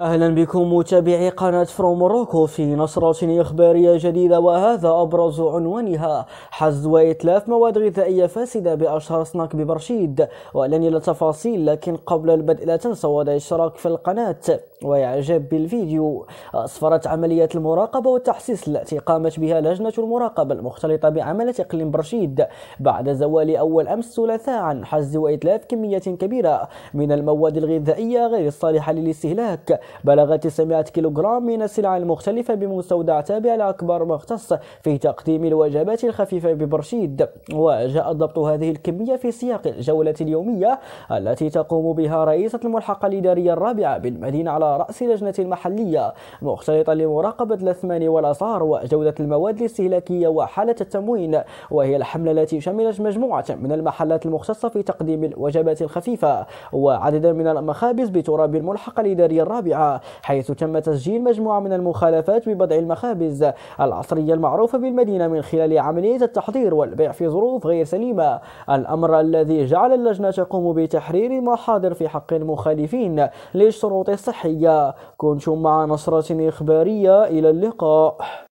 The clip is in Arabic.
أهلا بكم متابعي قناة فروم موروكو في نشرة إخبارية جديدة وهذا أبرز عنوانها حظ وإتلاف مواد غذائية فاسدة بأشهر سناك ببرشيد ولن إلى تفاصيل لكن قبل البدء لا تنسوا وضع الاشتراك في القناة وإعجاب بالفيديو أسفرت آه، عملية المراقبة والتحسيس التي قامت بها لجنة المراقبة المختلطة بعملة إقليم برشيد بعد زوال أول أمس الثلاثاء عن حجز وإتلاف كمية كبيرة من المواد الغذائية غير الصالحة للاستهلاك بلغت 900 كيلوغرام من السلع المختلفة بمستودع تابع لأكبر مختص في تقديم الوجبات الخفيفة ببرشيد وجاء ضبط هذه الكمية في سياق الجولة اليومية التي تقوم بها رئيسة الملحقة الإدارية الرابعة بالمدينة على رأس لجنة محلية مختلطة لمراقبة الأثمان والأسعار وجودة المواد الاستهلاكية وحالة التموين وهي الحملة التي شملت مجموعة من المحلات المختصة في تقديم الوجبات الخفيفة وعددا من المخابز بتراب الملحقة الإدارية الرابعة حيث تم تسجيل مجموعة من المخالفات ببضع المخابز العصرية المعروفة بالمدينة من خلال عملية التحضير والبيع في ظروف غير سليمة الأمر الذي جعل اللجنة تقوم بتحرير محاضر في حق المخالفين للشروط الصحية الإخبارية كنتم مع نصرة إخبارية إلى اللقاء